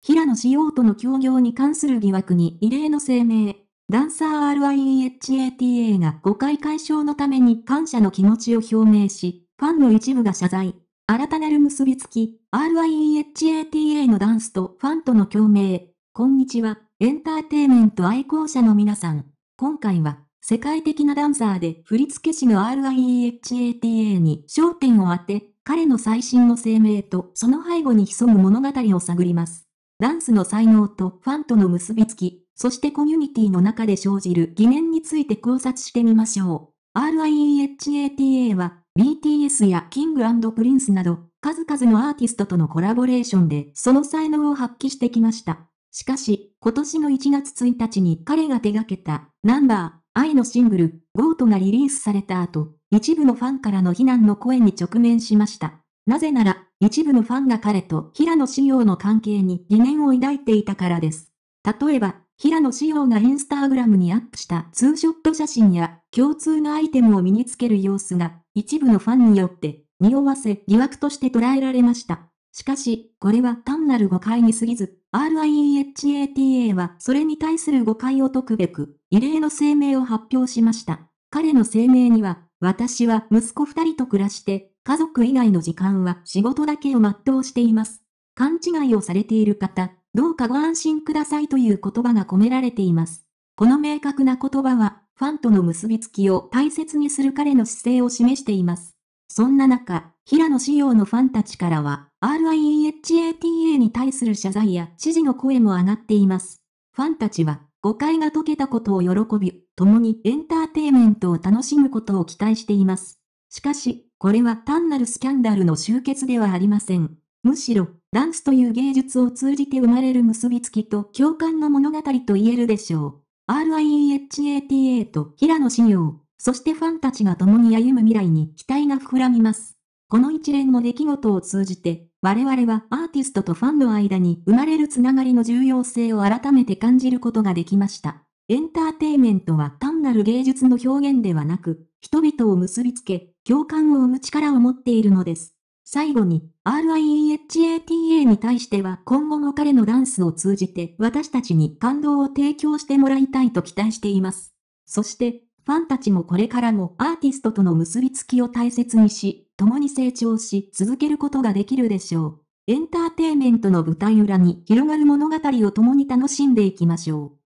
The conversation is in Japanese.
平野仕耀との協業に関する疑惑に異例の声明。ダンサー RIEHATA が誤解解消のために感謝の気持ちを表明し、ファンの一部が謝罪。新たなる結びつき、RIEHATA のダンスとファンとの共鳴。こんにちは、エンターテイメント愛好者の皆さん。今回は、世界的なダンサーで振付師の RIEHATA に焦点を当て、彼の最新の声明とその背後に潜む物語を探ります。ダンスの才能とファンとの結びつき、そしてコミュニティの中で生じる疑念について考察してみましょう。RIEHATA は BTS や King&Prince など数々のアーティストとのコラボレーションでその才能を発揮してきました。しかし、今年の1月1日に彼が手掛けたナンバー、愛のシングル、o ートがリリースされた後、一部のファンからの非難の声に直面しました。なぜなら、一部のファンが彼と平野紫耀の関係に疑念を抱いていたからです。例えば、平野紫耀がインスタグラムにアップしたツーショット写真や共通のアイテムを身につける様子が一部のファンによって匂わせ疑惑として捉えられました。しかし、これは単なる誤解に過ぎず、RIEHATA はそれに対する誤解を解くべく、異例の声明を発表しました。彼の声明には、私は息子二人と暮らして、家族以外の時間は仕事だけを全うしています。勘違いをされている方、どうかご安心くださいという言葉が込められています。この明確な言葉は、ファンとの結びつきを大切にする彼の姿勢を示しています。そんな中、平野仕様のファンたちからは、RIEHATA に対する謝罪や指示の声も上がっています。ファンたちは、誤解が解けたことを喜び、共にエンターテイメントを楽しむことを期待しています。しかし、これは単なるスキャンダルの終結ではありません。むしろ、ダンスという芸術を通じて生まれる結びつきと共感の物語と言えるでしょう。RIEHATA と平野紫耀、そしてファンたちが共に歩む未来に期待が膨らみます。この一連の出来事を通じて、我々はアーティストとファンの間に生まれるつながりの重要性を改めて感じることができました。エンターテイメントは単なる芸術の表現ではなく、人々を結びつけ、共感を生む力を持っているのです。最後に、RIEHATA に対しては今後も彼のダンスを通じて私たちに感動を提供してもらいたいと期待しています。そして、ファンたちもこれからもアーティストとの結びつきを大切にし、共に成長し続けることができるでしょう。エンターテイメントの舞台裏に広がる物語を共に楽しんでいきましょう。